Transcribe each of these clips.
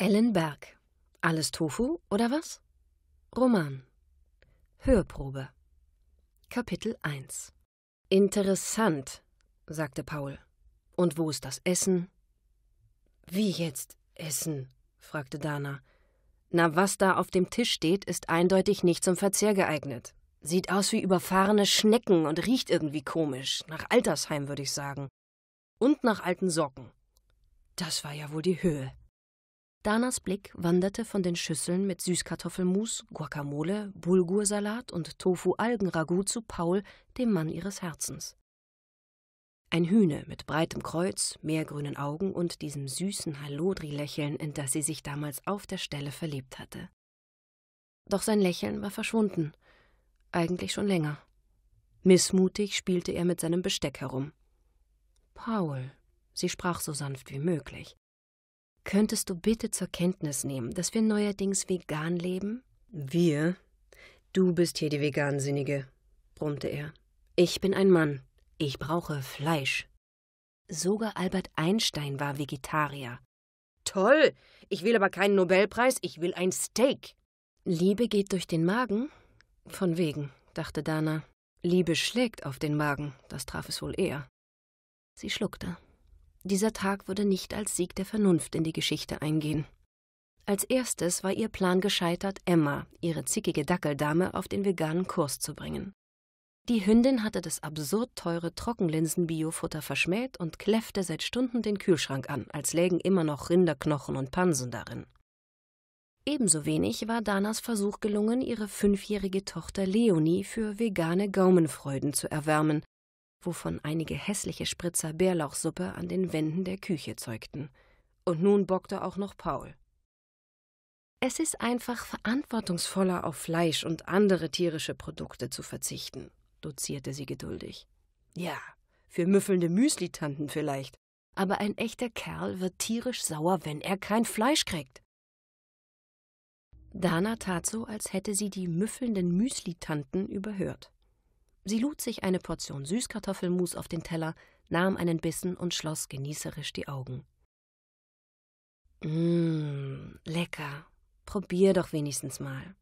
Ellen Berg. Alles Tofu oder was? Roman. Hörprobe. Kapitel 1. Interessant, sagte Paul. Und wo ist das Essen? Wie jetzt Essen? fragte Dana. Na, was da auf dem Tisch steht, ist eindeutig nicht zum Verzehr geeignet. Sieht aus wie überfahrene Schnecken und riecht irgendwie komisch. Nach Altersheim, würde ich sagen. Und nach alten Socken. Das war ja wohl die Höhe. Danas Blick wanderte von den Schüsseln mit Süßkartoffelmus, Guacamole, Bulgursalat und Tofu-Algen-Ragout zu Paul, dem Mann ihres Herzens. Ein Hühne mit breitem Kreuz, meergrünen Augen und diesem süßen Hallodri-Lächeln, in das sie sich damals auf der Stelle verliebt hatte. Doch sein Lächeln war verschwunden. Eigentlich schon länger. Missmutig spielte er mit seinem Besteck herum. Paul, sie sprach so sanft wie möglich. Könntest du bitte zur Kenntnis nehmen, dass wir neuerdings vegan leben? Wir? Du bist hier die Vegansinnige, brummte er. Ich bin ein Mann. Ich brauche Fleisch. Sogar Albert Einstein war Vegetarier. Toll! Ich will aber keinen Nobelpreis, ich will ein Steak. Liebe geht durch den Magen? Von wegen, dachte Dana. Liebe schlägt auf den Magen, das traf es wohl eher. Sie schluckte. Dieser Tag würde nicht als Sieg der Vernunft in die Geschichte eingehen. Als erstes war ihr Plan gescheitert, Emma, ihre zickige Dackeldame, auf den veganen Kurs zu bringen. Die Hündin hatte das absurd teure Trockenlinsen-Biofutter verschmäht und kläffte seit Stunden den Kühlschrank an, als lägen immer noch Rinderknochen und Pansen darin. Ebenso wenig war Danas Versuch gelungen, ihre fünfjährige Tochter Leonie für vegane Gaumenfreuden zu erwärmen, wovon einige hässliche Spritzer Bärlauchsuppe an den Wänden der Küche zeugten. Und nun bockte auch noch Paul. Es ist einfach verantwortungsvoller, auf Fleisch und andere tierische Produkte zu verzichten, dozierte sie geduldig. Ja, für müffelnde Müslitanten vielleicht, aber ein echter Kerl wird tierisch sauer, wenn er kein Fleisch kriegt. Dana tat so, als hätte sie die müffelnden Müslitanten überhört. Sie lud sich eine Portion Süßkartoffelmus auf den Teller, nahm einen Bissen und schloss genießerisch die Augen. Mmh, lecker. Probier doch wenigstens mal.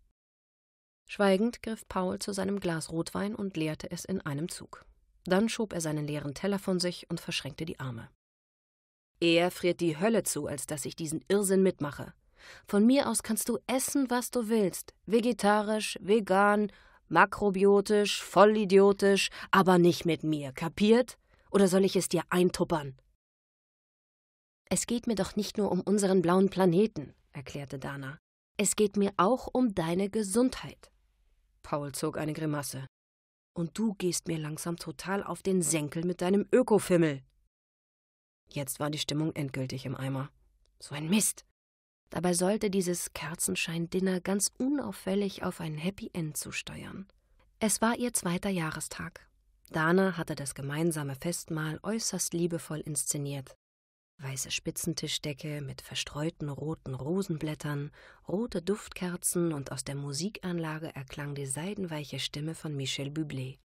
Schweigend griff Paul zu seinem Glas Rotwein und leerte es in einem Zug. Dann schob er seinen leeren Teller von sich und verschränkte die Arme. Er friert die Hölle zu, als dass ich diesen Irrsinn mitmache. Von mir aus kannst du essen, was du willst, vegetarisch, vegan Makrobiotisch, vollidiotisch, aber nicht mit mir, kapiert? Oder soll ich es dir eintuppern? Es geht mir doch nicht nur um unseren blauen Planeten, erklärte Dana. Es geht mir auch um deine Gesundheit. Paul zog eine Grimasse. Und du gehst mir langsam total auf den Senkel mit deinem Ökofimmel. Jetzt war die Stimmung endgültig im Eimer. So ein Mist. Dabei sollte dieses Kerzenschein-Dinner ganz unauffällig auf ein Happy End zusteuern. Es war ihr zweiter Jahrestag. Dana hatte das gemeinsame Festmahl äußerst liebevoll inszeniert. Weiße Spitzentischdecke mit verstreuten roten Rosenblättern, rote Duftkerzen und aus der Musikanlage erklang die seidenweiche Stimme von Michel Bublé.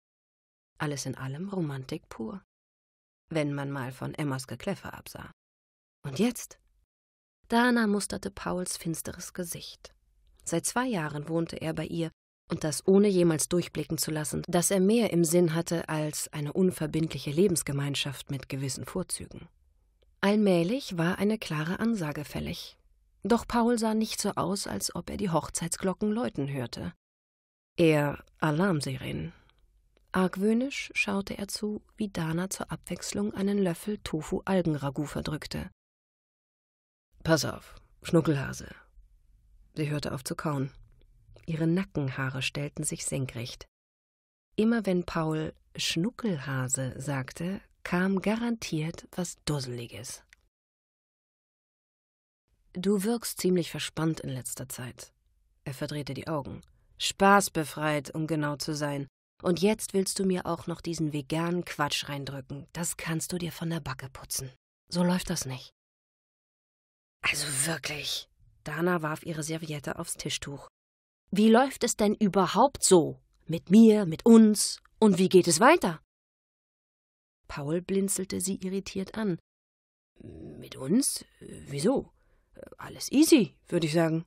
Alles in allem Romantik pur. Wenn man mal von Emmas Gekläffer absah. Und jetzt Dana musterte Pauls finsteres Gesicht. Seit zwei Jahren wohnte er bei ihr, und das ohne jemals durchblicken zu lassen, dass er mehr im Sinn hatte als eine unverbindliche Lebensgemeinschaft mit gewissen Vorzügen. Allmählich war eine klare Ansage fällig. Doch Paul sah nicht so aus, als ob er die Hochzeitsglocken läuten hörte. Eher Alarmsirenen. Argwöhnisch schaute er zu, wie Dana zur Abwechslung einen Löffel Tofu-Algenragout verdrückte. Pass auf, Schnuckelhase. Sie hörte auf zu kauen. Ihre Nackenhaare stellten sich senkrecht. Immer wenn Paul Schnuckelhase sagte, kam garantiert was Dusseliges. Du wirkst ziemlich verspannt in letzter Zeit. Er verdrehte die Augen. Spaß befreit, um genau zu sein. Und jetzt willst du mir auch noch diesen veganen Quatsch reindrücken. Das kannst du dir von der Backe putzen. So läuft das nicht. Also wirklich. Dana warf ihre Serviette aufs Tischtuch. Wie läuft es denn überhaupt so? Mit mir, mit uns? Und wie geht es weiter? Paul blinzelte sie irritiert an. Mit uns? Wieso? Alles easy, würde ich sagen.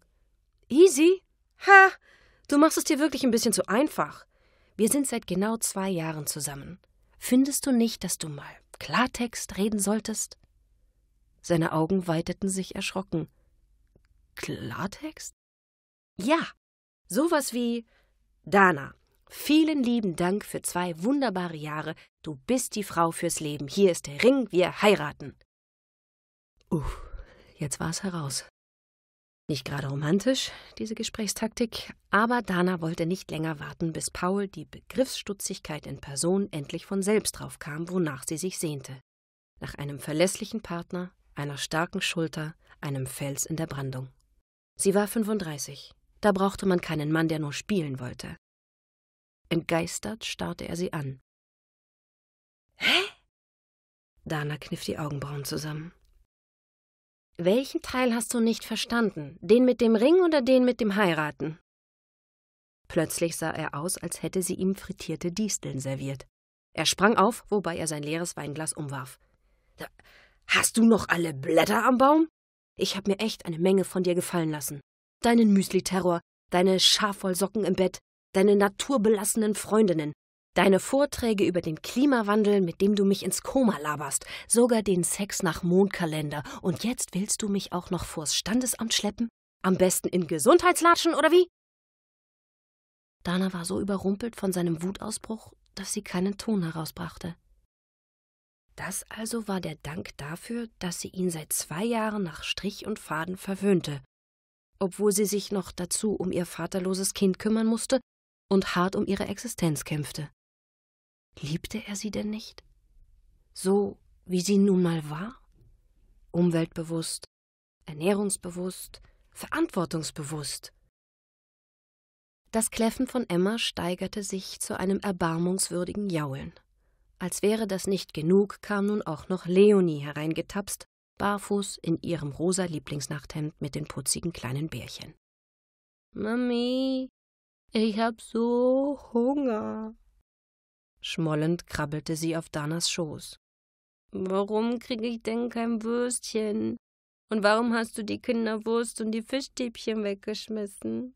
Easy? Ha! Du machst es dir wirklich ein bisschen zu einfach. Wir sind seit genau zwei Jahren zusammen. Findest du nicht, dass du mal Klartext reden solltest? Seine Augen weiteten sich erschrocken. Klartext? Ja, sowas wie Dana. Vielen lieben Dank für zwei wunderbare Jahre. Du bist die Frau fürs Leben. Hier ist der Ring, wir heiraten. Uff, jetzt war es heraus. Nicht gerade romantisch, diese Gesprächstaktik, aber Dana wollte nicht länger warten, bis Paul die Begriffsstutzigkeit in Person endlich von selbst draufkam, wonach sie sich sehnte. Nach einem verlässlichen Partner, einer starken Schulter, einem Fels in der Brandung. Sie war 35. Da brauchte man keinen Mann, der nur spielen wollte. Entgeistert starrte er sie an. Hä? Dana kniff die Augenbrauen zusammen. Welchen Teil hast du nicht verstanden? Den mit dem Ring oder den mit dem Heiraten? Plötzlich sah er aus, als hätte sie ihm frittierte Disteln serviert. Er sprang auf, wobei er sein leeres Weinglas umwarf. Hast du noch alle Blätter am Baum? Ich habe mir echt eine Menge von dir gefallen lassen. Deinen Müsli-Terror, deine Schafwollsocken im Bett, deine naturbelassenen Freundinnen, deine Vorträge über den Klimawandel, mit dem du mich ins Koma laberst, sogar den Sex nach Mondkalender. Und jetzt willst du mich auch noch vors Standesamt schleppen? Am besten in Gesundheitslatschen oder wie? Dana war so überrumpelt von seinem Wutausbruch, dass sie keinen Ton herausbrachte. Das also war der Dank dafür, dass sie ihn seit zwei Jahren nach Strich und Faden verwöhnte, obwohl sie sich noch dazu um ihr vaterloses Kind kümmern musste und hart um ihre Existenz kämpfte. Liebte er sie denn nicht? So, wie sie nun mal war? Umweltbewusst, ernährungsbewusst, verantwortungsbewusst. Das Kläffen von Emma steigerte sich zu einem erbarmungswürdigen Jaulen. Als wäre das nicht genug, kam nun auch noch Leonie hereingetapst, barfuß in ihrem rosa Lieblingsnachthemd mit den putzigen kleinen Bärchen. Mami, ich hab so Hunger. Schmollend krabbelte sie auf Danas Schoß. Warum krieg ich denn kein Würstchen? Und warum hast du die Kinderwurst und die Fischstäbchen weggeschmissen?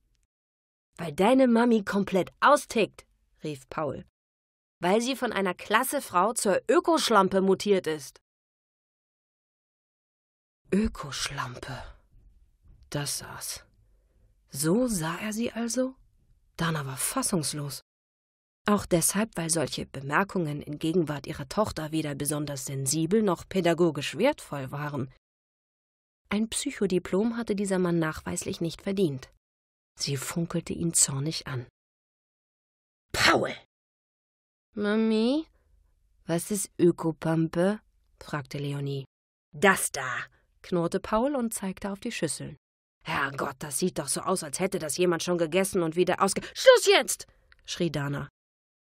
Weil deine Mami komplett austickt, rief Paul weil sie von einer klasse Frau zur Ökoschlampe mutiert ist. Ökoschlampe. Das saß. So sah er sie also? Dana war fassungslos. Auch deshalb, weil solche Bemerkungen in Gegenwart ihrer Tochter weder besonders sensibel noch pädagogisch wertvoll waren. Ein Psychodiplom hatte dieser Mann nachweislich nicht verdient. Sie funkelte ihn zornig an. Paul, Mami? Was ist Ökopampe? fragte Leonie. Das da, knurrte Paul und zeigte auf die Schüsseln. Herrgott, das sieht doch so aus, als hätte das jemand schon gegessen und wieder ausge. Schluss jetzt! schrie Dana.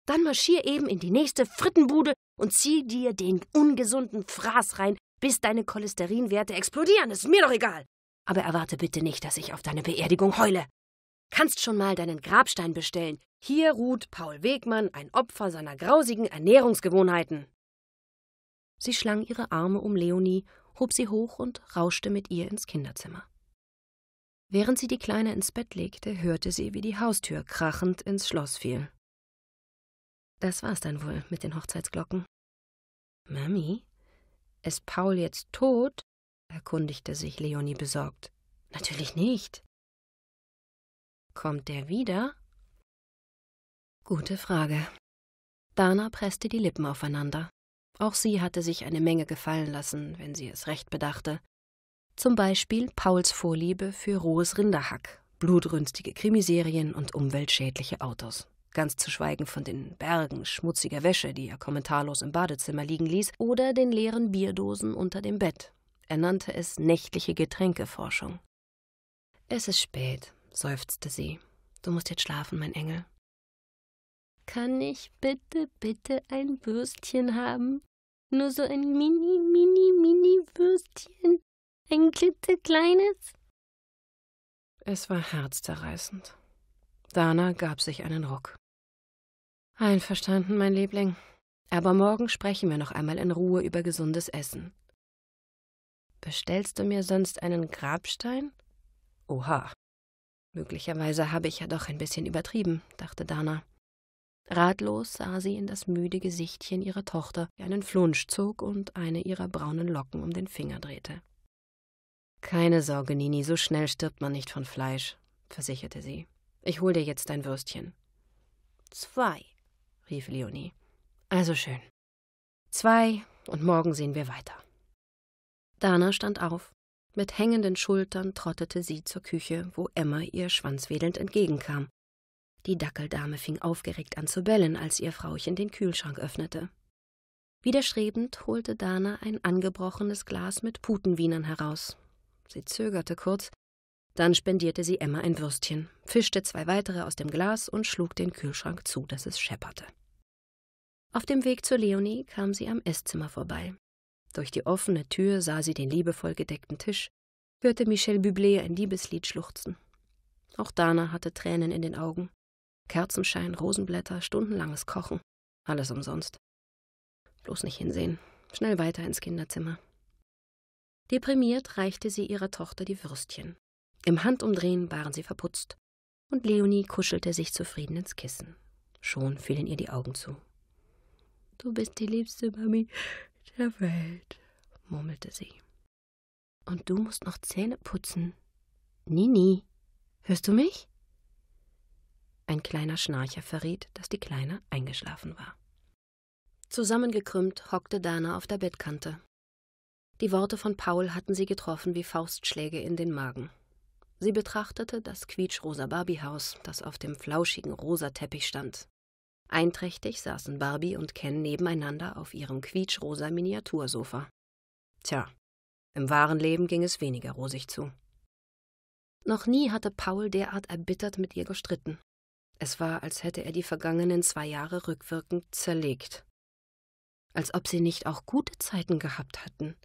Dann marschier eben in die nächste Frittenbude und zieh dir den ungesunden Fraß rein, bis deine Cholesterinwerte explodieren. Ist mir doch egal. Aber erwarte bitte nicht, dass ich auf deine Beerdigung heule. Kannst schon mal deinen Grabstein bestellen. Hier ruht Paul Wegmann, ein Opfer seiner grausigen Ernährungsgewohnheiten. Sie schlang ihre Arme um Leonie, hob sie hoch und rauschte mit ihr ins Kinderzimmer. Während sie die Kleine ins Bett legte, hörte sie, wie die Haustür krachend ins Schloss fiel. Das war's dann wohl mit den Hochzeitsglocken. Mami, ist Paul jetzt tot? erkundigte sich Leonie besorgt. Natürlich nicht. Kommt der wieder? Gute Frage. Dana presste die Lippen aufeinander. Auch sie hatte sich eine Menge gefallen lassen, wenn sie es recht bedachte. Zum Beispiel Pauls Vorliebe für rohes Rinderhack, blutrünstige Krimiserien und umweltschädliche Autos. Ganz zu schweigen von den Bergen schmutziger Wäsche, die er kommentarlos im Badezimmer liegen ließ, oder den leeren Bierdosen unter dem Bett. Er nannte es nächtliche Getränkeforschung. Es ist spät, seufzte sie. Du musst jetzt schlafen, mein Engel. Kann ich bitte, bitte ein Würstchen haben? Nur so ein mini, mini, mini Würstchen. Ein klitzekleines. Es war herzzerreißend. Dana gab sich einen Ruck. Einverstanden, mein Liebling. Aber morgen sprechen wir noch einmal in Ruhe über gesundes Essen. Bestellst du mir sonst einen Grabstein? Oha. Möglicherweise habe ich ja doch ein bisschen übertrieben, dachte Dana. Ratlos sah sie in das müde Gesichtchen ihrer Tochter, die einen Flunsch zog und eine ihrer braunen Locken um den Finger drehte. Keine Sorge, Nini, so schnell stirbt man nicht von Fleisch, versicherte sie. Ich hol dir jetzt dein Würstchen. Zwei, rief Leonie. Also schön. Zwei, und morgen sehen wir weiter. Dana stand auf. Mit hängenden Schultern trottete sie zur Küche, wo Emma ihr schwanzwedelnd entgegenkam. Die Dackeldame fing aufgeregt an zu bellen, als ihr Frauchen den Kühlschrank öffnete. Widerstrebend holte Dana ein angebrochenes Glas mit Putenwienern heraus. Sie zögerte kurz, dann spendierte sie Emma ein Würstchen, fischte zwei weitere aus dem Glas und schlug den Kühlschrank zu, dass es schepperte. Auf dem Weg zu Leonie kam sie am Esszimmer vorbei. Durch die offene Tür sah sie den liebevoll gedeckten Tisch, hörte Michel Bublé ein Liebeslied schluchzen. Auch Dana hatte Tränen in den Augen. Kerzenschein, Rosenblätter, stundenlanges Kochen. Alles umsonst. Bloß nicht hinsehen. Schnell weiter ins Kinderzimmer. Deprimiert reichte sie ihrer Tochter die Würstchen. Im Handumdrehen waren sie verputzt. Und Leonie kuschelte sich zufrieden ins Kissen. Schon fielen ihr die Augen zu. Du bist die liebste Mami der Welt, murmelte sie. Und du musst noch Zähne putzen. Nini, hörst du mich? Ein kleiner Schnarcher verriet, dass die Kleine eingeschlafen war. Zusammengekrümmt hockte Dana auf der Bettkante. Die Worte von Paul hatten sie getroffen wie Faustschläge in den Magen. Sie betrachtete das quietschrosa Barbiehaus, das auf dem flauschigen rosa Teppich stand. Einträchtig saßen Barbie und Ken nebeneinander auf ihrem quietschrosa Miniatursofa. Tja, im wahren Leben ging es weniger rosig zu. Noch nie hatte Paul derart erbittert mit ihr gestritten. Es war, als hätte er die vergangenen zwei Jahre rückwirkend zerlegt. Als ob sie nicht auch gute Zeiten gehabt hatten.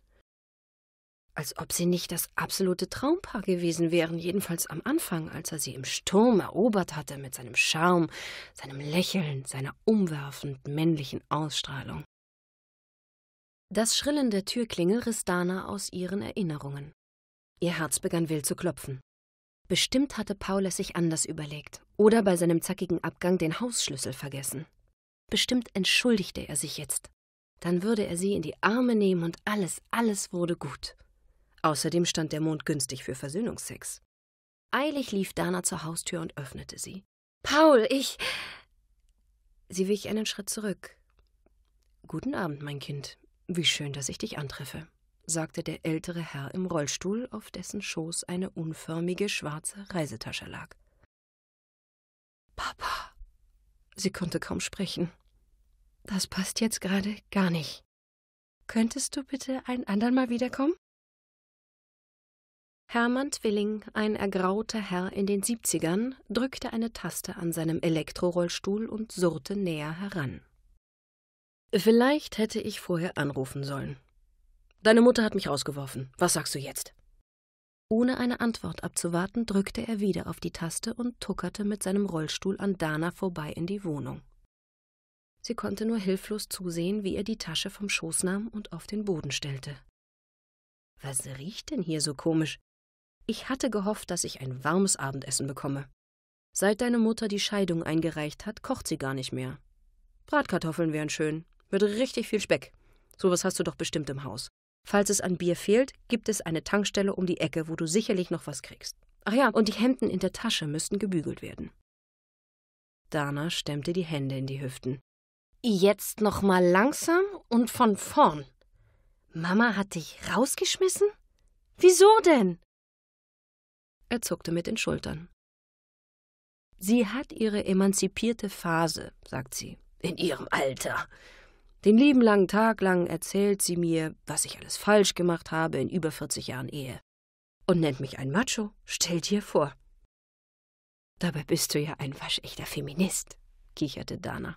Als ob sie nicht das absolute Traumpaar gewesen wären, jedenfalls am Anfang, als er sie im Sturm erobert hatte mit seinem Charme, seinem Lächeln, seiner umwerfend männlichen Ausstrahlung. Das Schrillen der Türklingel riss Dana aus ihren Erinnerungen. Ihr Herz begann wild zu klopfen. Bestimmt hatte Paul es sich anders überlegt oder bei seinem zackigen Abgang den Hausschlüssel vergessen. Bestimmt entschuldigte er sich jetzt. Dann würde er sie in die Arme nehmen und alles, alles wurde gut. Außerdem stand der Mond günstig für Versöhnungsex. Eilig lief Dana zur Haustür und öffnete sie. Paul, ich. Sie wich einen Schritt zurück. Guten Abend, mein Kind. Wie schön, dass ich dich antreffe sagte der ältere Herr im Rollstuhl, auf dessen Schoß eine unförmige schwarze Reisetasche lag. Papa. Sie konnte kaum sprechen. Das passt jetzt gerade gar nicht. Könntest du bitte ein andermal wiederkommen? Hermann Twilling, ein ergrauter Herr in den Siebzigern, drückte eine Taste an seinem Elektrorollstuhl und surrte näher heran. Vielleicht hätte ich vorher anrufen sollen. Deine Mutter hat mich rausgeworfen. Was sagst du jetzt? Ohne eine Antwort abzuwarten, drückte er wieder auf die Taste und tuckerte mit seinem Rollstuhl an Dana vorbei in die Wohnung. Sie konnte nur hilflos zusehen, wie er die Tasche vom Schoß nahm und auf den Boden stellte. Was riecht denn hier so komisch? Ich hatte gehofft, dass ich ein warmes Abendessen bekomme. Seit deine Mutter die Scheidung eingereicht hat, kocht sie gar nicht mehr. Bratkartoffeln wären schön, mit richtig viel Speck. Sowas hast du doch bestimmt im Haus. Falls es an Bier fehlt, gibt es eine Tankstelle um die Ecke, wo du sicherlich noch was kriegst. Ach ja, und die Hemden in der Tasche müssten gebügelt werden. Dana stemmte die Hände in die Hüften. Jetzt noch mal langsam und von vorn. Mama hat dich rausgeschmissen? Wieso denn? Er zuckte mit den Schultern. Sie hat ihre emanzipierte Phase, sagt sie. In ihrem Alter. Den lieben langen Tag lang erzählt sie mir, was ich alles falsch gemacht habe in über 40 Jahren Ehe. Und nennt mich ein Macho, stell dir vor. Dabei bist du ja ein waschechter Feminist, kicherte Dana.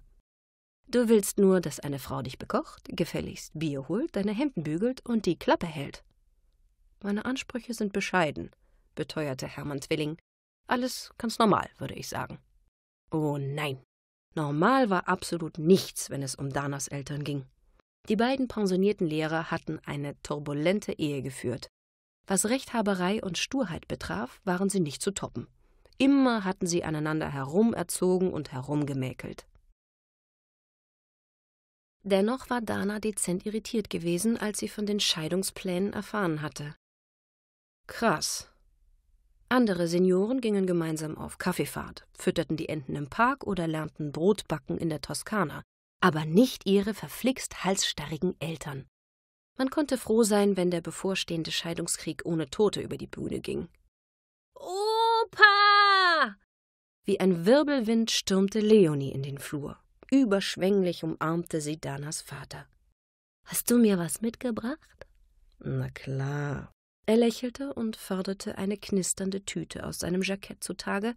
Du willst nur, dass eine Frau dich bekocht, gefälligst Bier holt, deine Hemden bügelt und die Klappe hält. Meine Ansprüche sind bescheiden, beteuerte Hermann Zwilling. Alles ganz normal, würde ich sagen. Oh nein, Normal war absolut nichts, wenn es um Danas Eltern ging. Die beiden pensionierten Lehrer hatten eine turbulente Ehe geführt. Was Rechthaberei und Sturheit betraf, waren sie nicht zu toppen. Immer hatten sie aneinander herumerzogen und herumgemäkelt. Dennoch war Dana dezent irritiert gewesen, als sie von den Scheidungsplänen erfahren hatte. Krass, andere Senioren gingen gemeinsam auf Kaffeefahrt, fütterten die Enten im Park oder lernten Brotbacken in der Toskana, aber nicht ihre verflixt halsstarrigen Eltern. Man konnte froh sein, wenn der bevorstehende Scheidungskrieg ohne Tote über die Bühne ging. Opa! Wie ein Wirbelwind stürmte Leonie in den Flur. Überschwänglich umarmte sie Danas Vater. Hast du mir was mitgebracht? Na klar, er lächelte und förderte eine knisternde Tüte aus seinem Jackett zutage.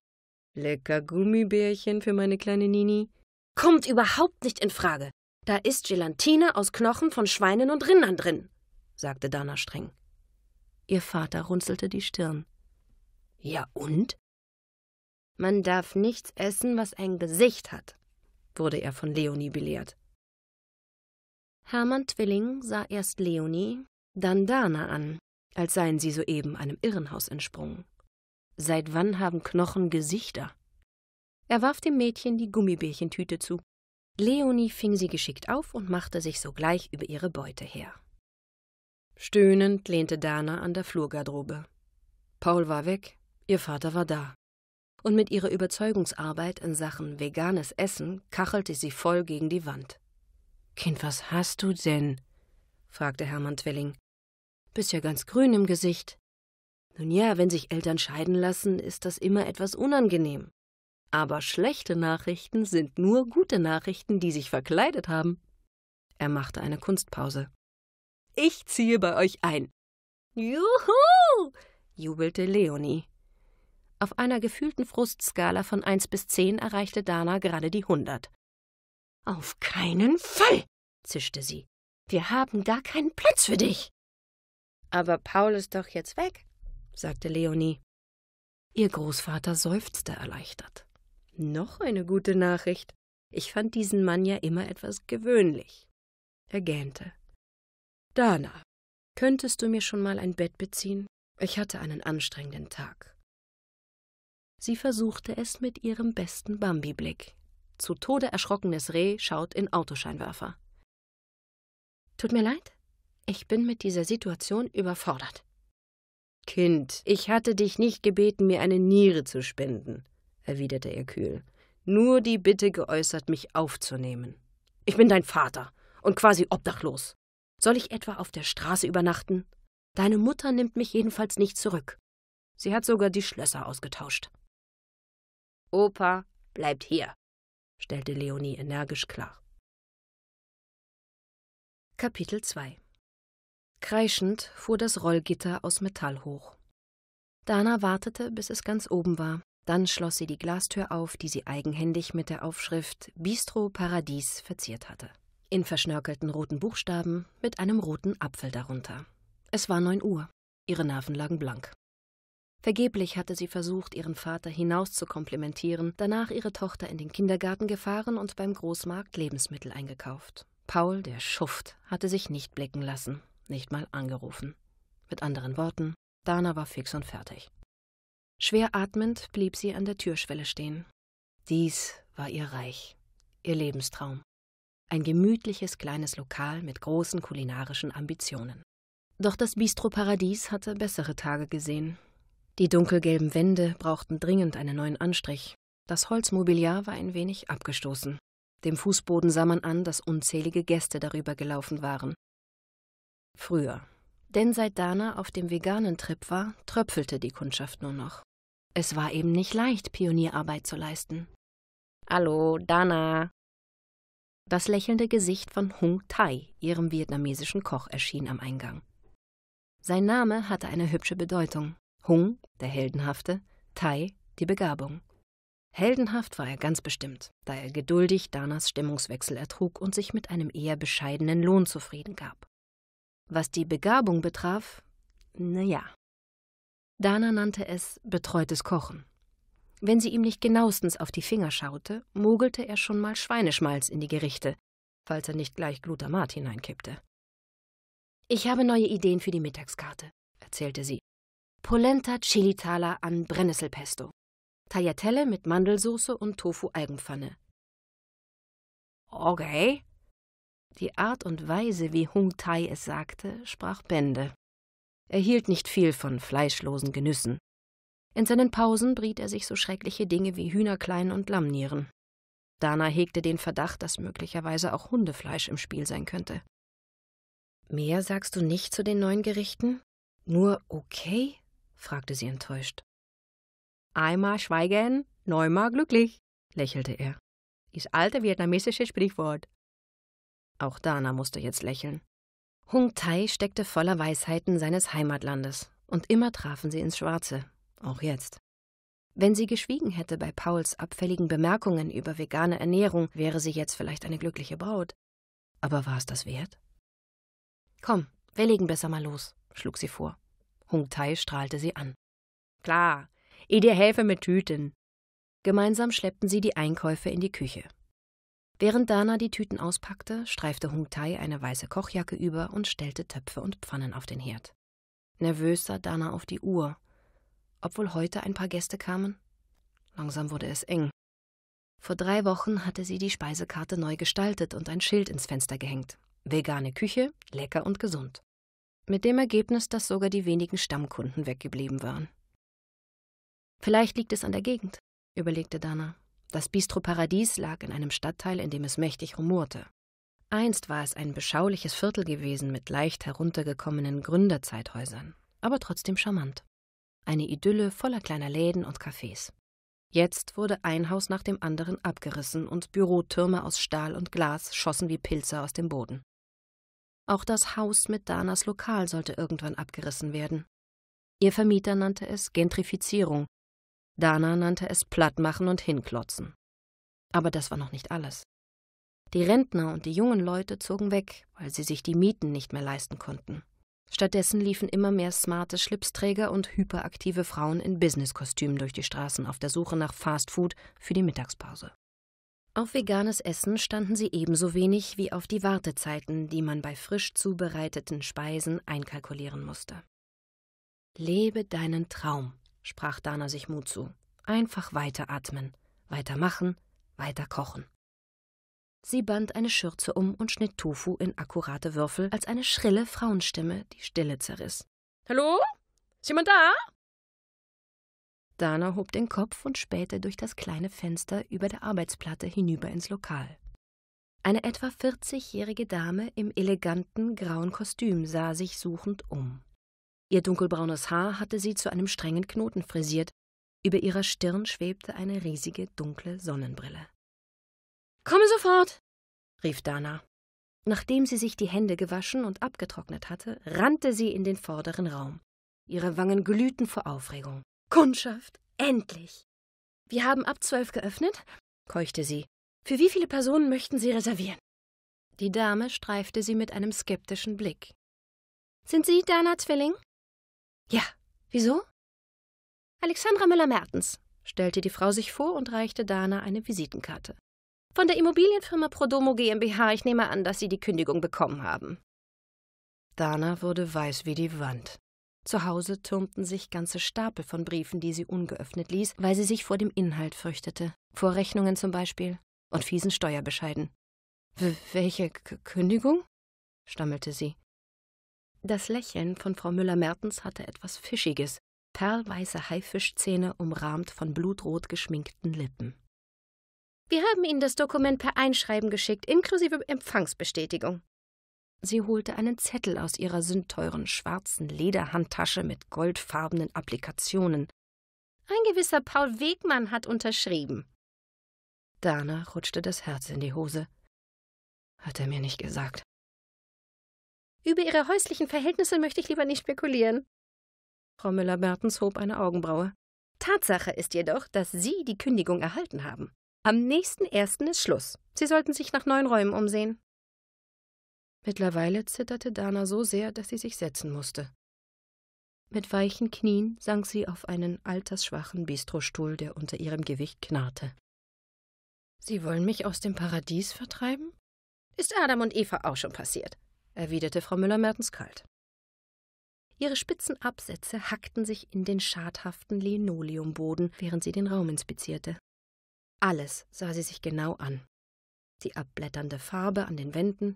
Lecker Gummibärchen für meine kleine Nini. Kommt überhaupt nicht in Frage. Da ist Gelatine aus Knochen von Schweinen und Rindern drin, sagte Dana streng. Ihr Vater runzelte die Stirn. Ja und? Man darf nichts essen, was ein Gesicht hat, wurde er von Leonie belehrt. Hermann Twilling sah erst Leonie, dann Dana an, als seien sie soeben einem Irrenhaus entsprungen. Seit wann haben Knochen Gesichter? Er warf dem Mädchen die Gummibärchentüte zu. Leonie fing sie geschickt auf und machte sich sogleich über ihre Beute her. Stöhnend lehnte Dana an der Flurgarderobe. Paul war weg, ihr Vater war da. Und mit ihrer Überzeugungsarbeit in Sachen veganes Essen kachelte sie voll gegen die Wand. Kind, was hast du denn? fragte Hermann Twilling. Bist ja ganz grün im Gesicht. Nun ja, wenn sich Eltern scheiden lassen, ist das immer etwas unangenehm. Aber schlechte Nachrichten sind nur gute Nachrichten, die sich verkleidet haben. Er machte eine Kunstpause. Ich ziehe bei euch ein. Juhu! jubelte Leonie. Auf einer gefühlten Frustskala von 1 bis 10 erreichte Dana gerade die 100. Auf keinen Fall, zischte sie. Wir haben gar keinen Platz für dich. Aber Paul ist doch jetzt weg, sagte Leonie. Ihr Großvater seufzte erleichtert. Noch eine gute Nachricht. Ich fand diesen Mann ja immer etwas gewöhnlich. Er gähnte. Dana, könntest du mir schon mal ein Bett beziehen? Ich hatte einen anstrengenden Tag. Sie versuchte es mit ihrem besten Bambi-Blick. Zu Tode erschrockenes Reh schaut in Autoscheinwerfer. Tut mir leid, ich bin mit dieser Situation überfordert. Kind, ich hatte dich nicht gebeten, mir eine Niere zu spenden, erwiderte er kühl. Nur die Bitte geäußert, mich aufzunehmen. Ich bin dein Vater und quasi obdachlos. Soll ich etwa auf der Straße übernachten? Deine Mutter nimmt mich jedenfalls nicht zurück. Sie hat sogar die Schlösser ausgetauscht. Opa bleibt hier, stellte Leonie energisch klar. Kapitel 2 Kreischend fuhr das Rollgitter aus Metall hoch. Dana wartete, bis es ganz oben war. Dann schloss sie die Glastür auf, die sie eigenhändig mit der Aufschrift Bistro Paradies verziert hatte. In verschnörkelten roten Buchstaben mit einem roten Apfel darunter. Es war neun Uhr. Ihre Nerven lagen blank. Vergeblich hatte sie versucht, ihren Vater hinaus zu komplimentieren, danach ihre Tochter in den Kindergarten gefahren und beim Großmarkt Lebensmittel eingekauft. Paul, der Schuft, hatte sich nicht blicken lassen nicht mal angerufen. Mit anderen Worten, Dana war fix und fertig. Schwer atmend blieb sie an der Türschwelle stehen. Dies war ihr Reich, ihr Lebenstraum. Ein gemütliches kleines Lokal mit großen kulinarischen Ambitionen. Doch das Bistro Paradies hatte bessere Tage gesehen. Die dunkelgelben Wände brauchten dringend einen neuen Anstrich. Das Holzmobiliar war ein wenig abgestoßen. Dem Fußboden sah man an, dass unzählige Gäste darüber gelaufen waren. Früher. Denn seit Dana auf dem veganen Trip war, tröpfelte die Kundschaft nur noch. Es war eben nicht leicht, Pionierarbeit zu leisten. Hallo, Dana. Das lächelnde Gesicht von Hung Thai, ihrem vietnamesischen Koch, erschien am Eingang. Sein Name hatte eine hübsche Bedeutung. Hung, der Heldenhafte, Thai, die Begabung. Heldenhaft war er ganz bestimmt, da er geduldig Danas Stimmungswechsel ertrug und sich mit einem eher bescheidenen Lohn zufrieden gab. Was die Begabung betraf, na ja. Dana nannte es betreutes Kochen. Wenn sie ihm nicht genauestens auf die Finger schaute, mogelte er schon mal Schweineschmalz in die Gerichte, falls er nicht gleich Glutamat hineinkippte. Ich habe neue Ideen für die Mittagskarte, erzählte sie. Polenta Chilitala an Brennnesselpesto. Tagliatelle mit Mandelsauce und Tofu-Algenpfanne. Okay, die Art und Weise, wie Hung Tai es sagte, sprach Bände. Er hielt nicht viel von fleischlosen Genüssen. In seinen Pausen briet er sich so schreckliche Dinge wie Hühnerklein und Lammnieren. Dana hegte den Verdacht, dass möglicherweise auch Hundefleisch im Spiel sein könnte. Mehr sagst du nicht zu den neuen Gerichten? Nur okay? fragte sie enttäuscht. Einmal schweigen, neunmal glücklich, lächelte er. Das alte vietnamesische Sprichwort. Auch Dana musste jetzt lächeln. Hung Tai steckte voller Weisheiten seines Heimatlandes, und immer trafen sie ins Schwarze, auch jetzt. Wenn sie geschwiegen hätte bei Pauls abfälligen Bemerkungen über vegane Ernährung, wäre sie jetzt vielleicht eine glückliche Braut. Aber war es das wert? Komm, wir legen besser mal los, schlug sie vor. Hung Tai strahlte sie an. Klar, ich eh dir helfe mit Tüten. Gemeinsam schleppten sie die Einkäufe in die Küche. Während Dana die Tüten auspackte, streifte Hung Tai eine weiße Kochjacke über und stellte Töpfe und Pfannen auf den Herd. Nervös sah Dana auf die Uhr. Obwohl heute ein paar Gäste kamen? Langsam wurde es eng. Vor drei Wochen hatte sie die Speisekarte neu gestaltet und ein Schild ins Fenster gehängt. Vegane Küche, lecker und gesund. Mit dem Ergebnis, dass sogar die wenigen Stammkunden weggeblieben waren. Vielleicht liegt es an der Gegend, überlegte Dana das Bistro Paradies lag in einem Stadtteil, in dem es mächtig rumorte. Einst war es ein beschauliches Viertel gewesen mit leicht heruntergekommenen Gründerzeithäusern, aber trotzdem charmant. Eine Idylle voller kleiner Läden und Cafés. Jetzt wurde ein Haus nach dem anderen abgerissen und Bürotürme aus Stahl und Glas schossen wie Pilze aus dem Boden. Auch das Haus mit Danas Lokal sollte irgendwann abgerissen werden. Ihr Vermieter nannte es Gentrifizierung Dana nannte es Plattmachen und Hinklotzen. Aber das war noch nicht alles. Die Rentner und die jungen Leute zogen weg, weil sie sich die Mieten nicht mehr leisten konnten. Stattdessen liefen immer mehr smarte Schlipsträger und hyperaktive Frauen in Businesskostümen durch die Straßen auf der Suche nach Fastfood für die Mittagspause. Auf veganes Essen standen sie ebenso wenig wie auf die Wartezeiten, die man bei frisch zubereiteten Speisen einkalkulieren musste. Lebe deinen Traum, sprach Dana sich Mut zu. Einfach weiter atmen, weiter machen, weiter kochen. Sie band eine Schürze um und schnitt Tofu in akkurate Würfel, als eine schrille Frauenstimme die Stille zerriss. Hallo? Ist jemand da? Dana hob den Kopf und spähte durch das kleine Fenster über der Arbeitsplatte hinüber ins Lokal. Eine etwa 40-jährige Dame im eleganten grauen Kostüm sah sich suchend um. Ihr dunkelbraunes Haar hatte sie zu einem strengen Knoten frisiert, über ihrer Stirn schwebte eine riesige dunkle Sonnenbrille. Komme sofort, rief Dana. Nachdem sie sich die Hände gewaschen und abgetrocknet hatte, rannte sie in den vorderen Raum. Ihre Wangen glühten vor Aufregung. Kundschaft, endlich! Wir haben ab zwölf geöffnet, keuchte sie. Für wie viele Personen möchten Sie reservieren? Die Dame streifte sie mit einem skeptischen Blick. Sind Sie Dana Zwilling? Ja, wieso? Alexandra Müller-Mertens, stellte die Frau sich vor und reichte Dana eine Visitenkarte. Von der Immobilienfirma Prodomo GmbH, ich nehme an, dass Sie die Kündigung bekommen haben. Dana wurde weiß wie die Wand. Zu Hause türmten sich ganze Stapel von Briefen, die sie ungeöffnet ließ, weil sie sich vor dem Inhalt fürchtete, vor Rechnungen zum Beispiel und fiesen Steuerbescheiden. W welche K Kündigung? stammelte sie. Das Lächeln von Frau Müller-Mertens hatte etwas Fischiges, perlweiße Haifischzähne umrahmt von blutrot geschminkten Lippen. Wir haben Ihnen das Dokument per Einschreiben geschickt, inklusive Empfangsbestätigung. Sie holte einen Zettel aus ihrer sündteuren schwarzen Lederhandtasche mit goldfarbenen Applikationen. Ein gewisser Paul Wegmann hat unterschrieben. Danach rutschte das Herz in die Hose. Hat er mir nicht gesagt. Über ihre häuslichen Verhältnisse möchte ich lieber nicht spekulieren. Frau Müller-Bertens hob eine Augenbraue. Tatsache ist jedoch, dass Sie die Kündigung erhalten haben. Am nächsten ersten ist Schluss. Sie sollten sich nach neuen Räumen umsehen. Mittlerweile zitterte Dana so sehr, dass sie sich setzen musste. Mit weichen Knien sank sie auf einen altersschwachen Bistrostuhl, der unter ihrem Gewicht knarrte. Sie wollen mich aus dem Paradies vertreiben? Ist Adam und Eva auch schon passiert erwiderte Frau Müller-Mertens kalt. Ihre spitzen Absätze hackten sich in den schadhaften Linoleumboden, während sie den Raum inspizierte. Alles sah sie sich genau an. Die abblätternde Farbe an den Wänden,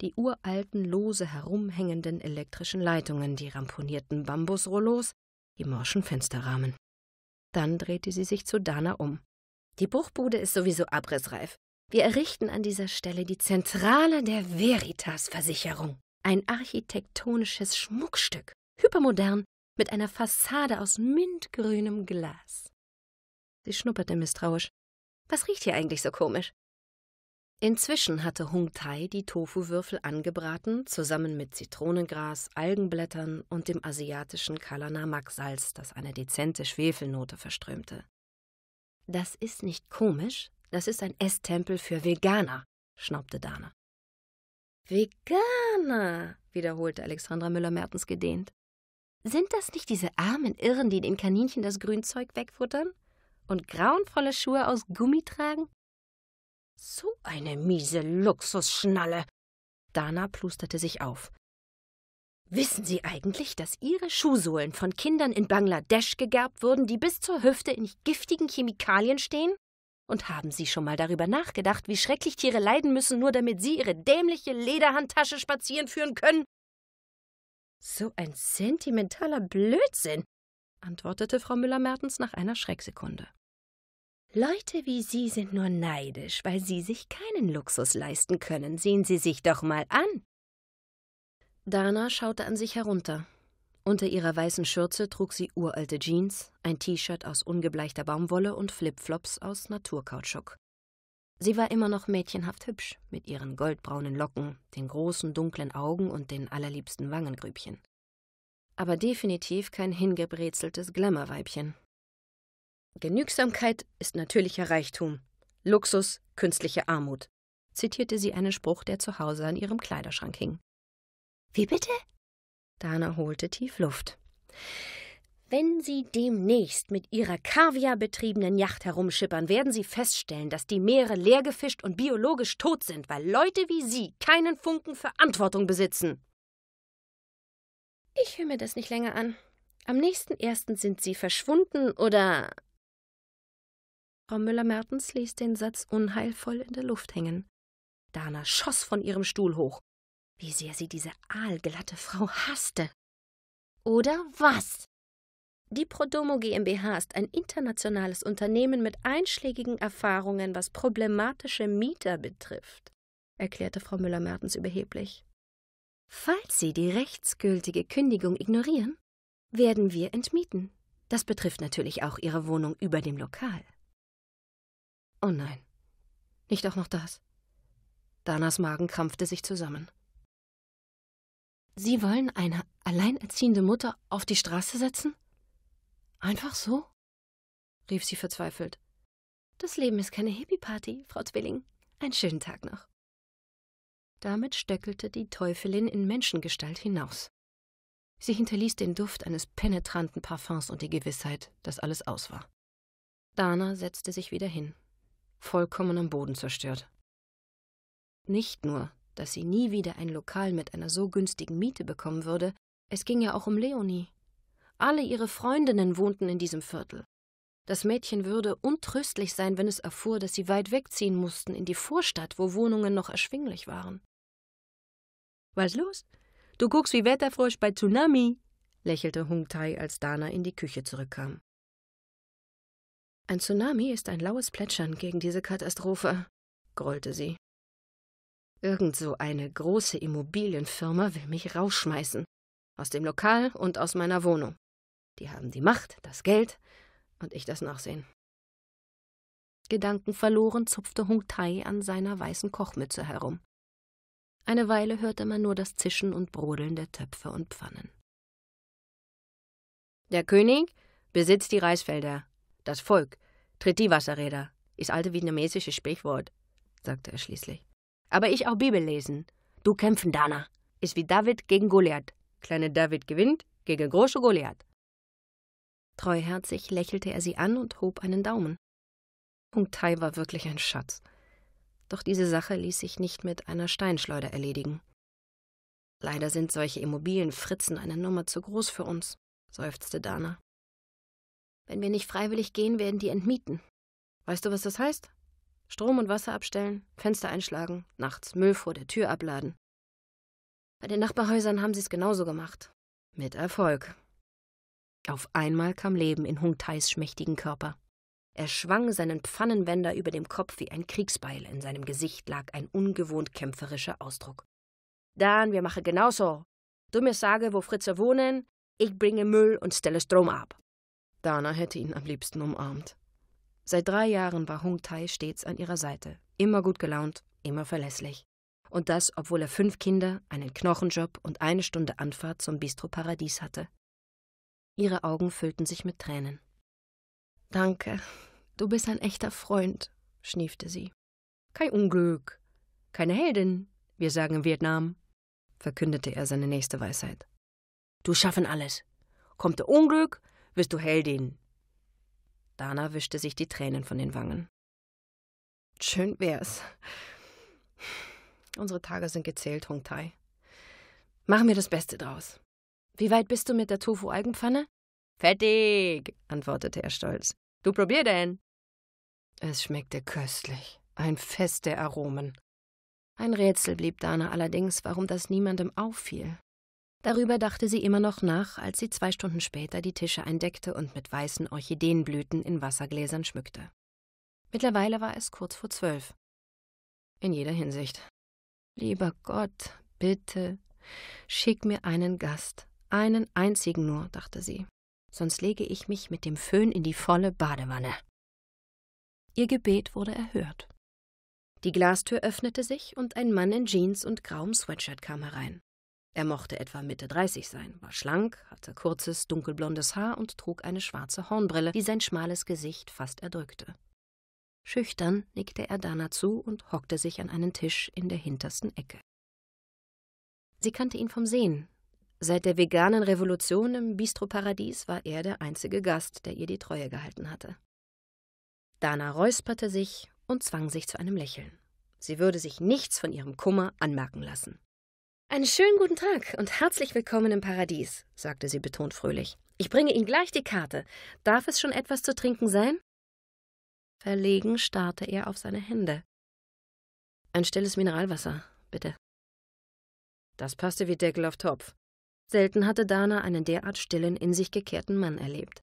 die uralten, lose herumhängenden elektrischen Leitungen, die ramponierten Bambusrollos, die morschen Fensterrahmen. Dann drehte sie sich zu Dana um. Die Bruchbude ist sowieso abrissreif. Wir errichten an dieser Stelle die Zentrale der Veritas-Versicherung. Ein architektonisches Schmuckstück, hypermodern, mit einer Fassade aus mintgrünem Glas. Sie schnupperte misstrauisch. Was riecht hier eigentlich so komisch? Inzwischen hatte Hung Tai die Tofuwürfel angebraten, zusammen mit Zitronengras, Algenblättern und dem asiatischen Kalanamak-Salz, das eine dezente Schwefelnote verströmte. Das ist nicht komisch, das ist ein Esstempel für Veganer, schnaubte Dana. Veganer, wiederholte Alexandra Müller-Mertens gedehnt. Sind das nicht diese armen Irren, die den Kaninchen das Grünzeug wegfuttern und grauenvolle Schuhe aus Gummi tragen? So eine miese Luxusschnalle. Dana plusterte sich auf. Wissen Sie eigentlich, dass Ihre Schuhsohlen von Kindern in Bangladesch gegerbt wurden, die bis zur Hüfte in giftigen Chemikalien stehen? Und haben Sie schon mal darüber nachgedacht, wie schrecklich Tiere leiden müssen, nur damit Sie Ihre dämliche Lederhandtasche spazieren führen können? So ein sentimentaler Blödsinn, antwortete Frau Müller-Mertens nach einer Schrecksekunde. Leute wie Sie sind nur neidisch, weil Sie sich keinen Luxus leisten können. Sehen Sie sich doch mal an. Dana schaute an sich herunter. Unter ihrer weißen Schürze trug sie uralte Jeans, ein T-Shirt aus ungebleichter Baumwolle und Flipflops aus Naturkautschuk. Sie war immer noch mädchenhaft hübsch, mit ihren goldbraunen Locken, den großen dunklen Augen und den allerliebsten Wangengrübchen. Aber definitiv kein hingebrezeltes Glamourweibchen. Genügsamkeit ist natürlicher Reichtum, Luxus künstliche Armut, zitierte sie einen Spruch, der zu Hause an ihrem Kleiderschrank hing. Wie bitte? Dana holte tief Luft. Wenn Sie demnächst mit Ihrer Kaviar-betriebenen Yacht herumschippern, werden Sie feststellen, dass die Meere leergefischt und biologisch tot sind, weil Leute wie Sie keinen Funken Verantwortung besitzen. Ich höre mir das nicht länger an. Am nächsten ersten sind Sie verschwunden oder. Frau Müller-Mertens ließ den Satz unheilvoll in der Luft hängen. Dana schoss von ihrem Stuhl hoch wie sehr sie diese aalglatte Frau hasste. Oder was? Die Prodomo GmbH ist ein internationales Unternehmen mit einschlägigen Erfahrungen, was problematische Mieter betrifft, erklärte Frau Müller-Mertens überheblich. Falls Sie die rechtsgültige Kündigung ignorieren, werden wir entmieten. Das betrifft natürlich auch Ihre Wohnung über dem Lokal. Oh nein, nicht auch noch das. Danas Magen krampfte sich zusammen. Sie wollen eine alleinerziehende Mutter auf die Straße setzen? Einfach so? rief sie verzweifelt. Das Leben ist keine Hippie-Party, Frau Zwilling. Einen schönen Tag noch. Damit stöckelte die Teufelin in Menschengestalt hinaus. Sie hinterließ den Duft eines penetranten Parfums und die Gewissheit, dass alles aus war. Dana setzte sich wieder hin, vollkommen am Boden zerstört. Nicht nur, dass sie nie wieder ein Lokal mit einer so günstigen Miete bekommen würde, es ging ja auch um Leonie. Alle ihre Freundinnen wohnten in diesem Viertel. Das Mädchen würde untröstlich sein, wenn es erfuhr, dass sie weit wegziehen mussten in die Vorstadt, wo Wohnungen noch erschwinglich waren. Was los? Du guckst wie Wetterfrosch bei Tsunami, lächelte Hung Tai, als Dana in die Küche zurückkam. Ein Tsunami ist ein laues Plätschern gegen diese Katastrophe, grollte sie Irgend so eine große Immobilienfirma will mich rausschmeißen. Aus dem Lokal und aus meiner Wohnung. Die haben die Macht, das Geld und ich das Nachsehen. Gedankenverloren zupfte Hung Tai an seiner weißen Kochmütze herum. Eine Weile hörte man nur das Zischen und Brodeln der Töpfe und Pfannen. Der König besitzt die Reisfelder, das Volk tritt die Wasserräder, ist alte vietnamesische Sprichwort, sagte er schließlich. Aber ich auch Bibel lesen. Du kämpfen, Dana. Ist wie David gegen Goliath. Kleine David gewinnt gegen große Goliath. Treuherzig lächelte er sie an und hob einen Daumen. Hung war wirklich ein Schatz. Doch diese Sache ließ sich nicht mit einer Steinschleuder erledigen. Leider sind solche Immobilienfritzen eine Nummer zu groß für uns, seufzte Dana. Wenn wir nicht freiwillig gehen, werden die entmieten. Weißt du, was das heißt? Strom und Wasser abstellen, Fenster einschlagen, nachts Müll vor der Tür abladen. Bei den Nachbarhäusern haben sie es genauso gemacht. Mit Erfolg. Auf einmal kam Leben in Hung Tais schmächtigen Körper. Er schwang seinen Pfannenwender über dem Kopf wie ein Kriegsbeil, in seinem Gesicht lag ein ungewohnt kämpferischer Ausdruck. Dann, wir machen genauso. Du mir sage, wo Fritze wohnen, ich bringe Müll und stelle Strom ab. Dana hätte ihn am liebsten umarmt. Seit drei Jahren war Hung Tai stets an ihrer Seite, immer gut gelaunt, immer verlässlich. Und das, obwohl er fünf Kinder, einen Knochenjob und eine Stunde Anfahrt zum Bistro Paradies hatte. Ihre Augen füllten sich mit Tränen. Danke, du bist ein echter Freund, schniefte sie. Kein Unglück, keine Heldin, wir sagen in Vietnam, verkündete er seine nächste Weisheit. Du schaffen alles. Kommt der Unglück, wirst du Heldin. Dana wischte sich die Tränen von den Wangen. Schön wär's. Unsere Tage sind gezählt, Hong Tai. Machen wir das Beste draus. Wie weit bist du mit der Tofu-Algenpfanne? Fertig, antwortete er stolz. Du probier denn. Es schmeckte köstlich, ein Fest der Aromen. Ein Rätsel blieb Dana allerdings, warum das niemandem auffiel. Darüber dachte sie immer noch nach, als sie zwei Stunden später die Tische eindeckte und mit weißen Orchideenblüten in Wassergläsern schmückte. Mittlerweile war es kurz vor zwölf. In jeder Hinsicht. Lieber Gott, bitte, schick mir einen Gast, einen einzigen nur, dachte sie, sonst lege ich mich mit dem Föhn in die volle Badewanne. Ihr Gebet wurde erhört. Die Glastür öffnete sich und ein Mann in Jeans und grauem Sweatshirt kam herein. Er mochte etwa Mitte 30 sein, war schlank, hatte kurzes, dunkelblondes Haar und trug eine schwarze Hornbrille, die sein schmales Gesicht fast erdrückte. Schüchtern nickte er Dana zu und hockte sich an einen Tisch in der hintersten Ecke. Sie kannte ihn vom Sehen. Seit der veganen Revolution im Bistroparadies war er der einzige Gast, der ihr die Treue gehalten hatte. Dana räusperte sich und zwang sich zu einem Lächeln. Sie würde sich nichts von ihrem Kummer anmerken lassen. Einen schönen guten Tag und herzlich willkommen im Paradies, sagte sie betont fröhlich. Ich bringe Ihnen gleich die Karte. Darf es schon etwas zu trinken sein? Verlegen starrte er auf seine Hände. Ein stilles Mineralwasser, bitte. Das passte wie Deckel auf Topf. Selten hatte Dana einen derart stillen, in sich gekehrten Mann erlebt.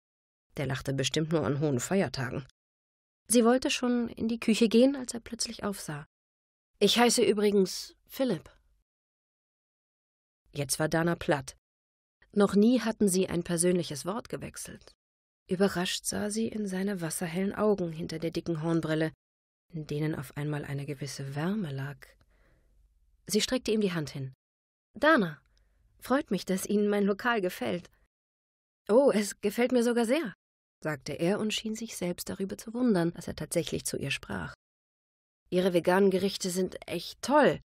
Der lachte bestimmt nur an hohen Feiertagen. Sie wollte schon in die Küche gehen, als er plötzlich aufsah. Ich heiße übrigens Philipp. Jetzt war Dana platt. Noch nie hatten sie ein persönliches Wort gewechselt. Überrascht sah sie in seine wasserhellen Augen hinter der dicken Hornbrille, in denen auf einmal eine gewisse Wärme lag. Sie streckte ihm die Hand hin. Dana, freut mich, dass Ihnen mein Lokal gefällt. Oh, es gefällt mir sogar sehr, sagte er und schien sich selbst darüber zu wundern, dass er tatsächlich zu ihr sprach. Ihre veganen Gerichte sind echt toll.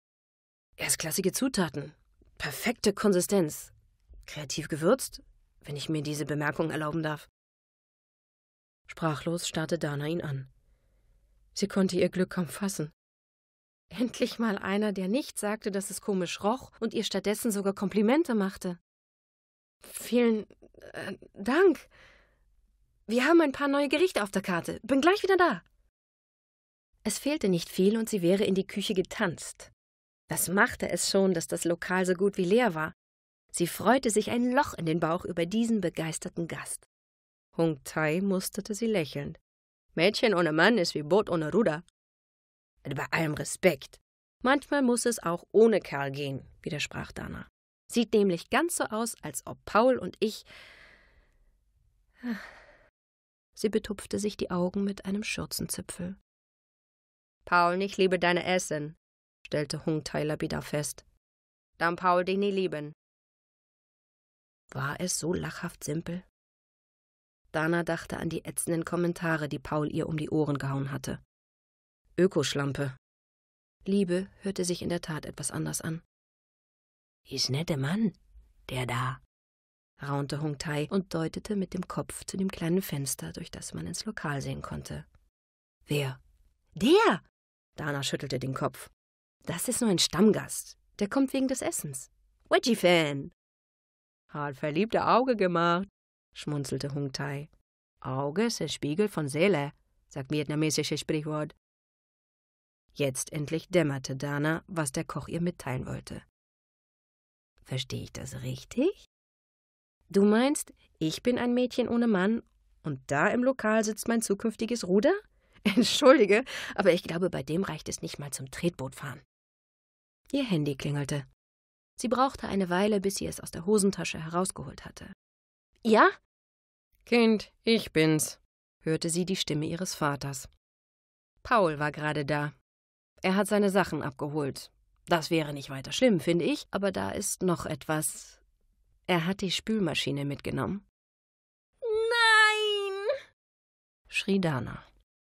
Erstklassige Zutaten perfekte Konsistenz. Kreativ gewürzt, wenn ich mir diese Bemerkung erlauben darf. Sprachlos starrte Dana ihn an. Sie konnte ihr Glück kaum fassen. Endlich mal einer, der nicht sagte, dass es komisch roch und ihr stattdessen sogar Komplimente machte. Vielen äh, Dank. Wir haben ein paar neue Gerichte auf der Karte. Bin gleich wieder da. Es fehlte nicht viel und sie wäre in die Küche getanzt. Das machte es schon, dass das Lokal so gut wie leer war. Sie freute sich ein Loch in den Bauch über diesen begeisterten Gast. Hung Tai musterte sie lächelnd. Mädchen ohne Mann ist wie Boot ohne Ruder. Bei allem Respekt. Manchmal muss es auch ohne Kerl gehen, widersprach Dana. Sieht nämlich ganz so aus, als ob Paul und ich. Sie betupfte sich die Augen mit einem Schürzenzipfel. Paul, ich liebe deine Essen stellte Hung Tyler wieder fest. Dann Paul dich nie lieben. War es so lachhaft simpel? Dana dachte an die ätzenden Kommentare, die Paul ihr um die Ohren gehauen hatte. Ökoschlampe. Liebe hörte sich in der Tat etwas anders an. Ist nette Mann, der da, raunte Hung Tai und deutete mit dem Kopf zu dem kleinen Fenster, durch das man ins Lokal sehen konnte. Wer? Der! Dana schüttelte den Kopf. Das ist nur ein Stammgast. Der kommt wegen des Essens. Wedgie-Fan. Hat verliebte Auge gemacht, schmunzelte Hung Tai. Auge ist der Spiegel von Seele, sagt vietnamesisches Sprichwort. Jetzt endlich dämmerte Dana, was der Koch ihr mitteilen wollte. Verstehe ich das richtig? Du meinst, ich bin ein Mädchen ohne Mann und da im Lokal sitzt mein zukünftiges Ruder? Entschuldige, aber ich glaube, bei dem reicht es nicht mal zum Tretbootfahren. Ihr Handy klingelte. Sie brauchte eine Weile, bis sie es aus der Hosentasche herausgeholt hatte. Ja? Kind, ich bin's, hörte sie die Stimme ihres Vaters. Paul war gerade da. Er hat seine Sachen abgeholt. Das wäre nicht weiter schlimm, finde ich, aber da ist noch etwas. Er hat die Spülmaschine mitgenommen. Nein! schrie Dana.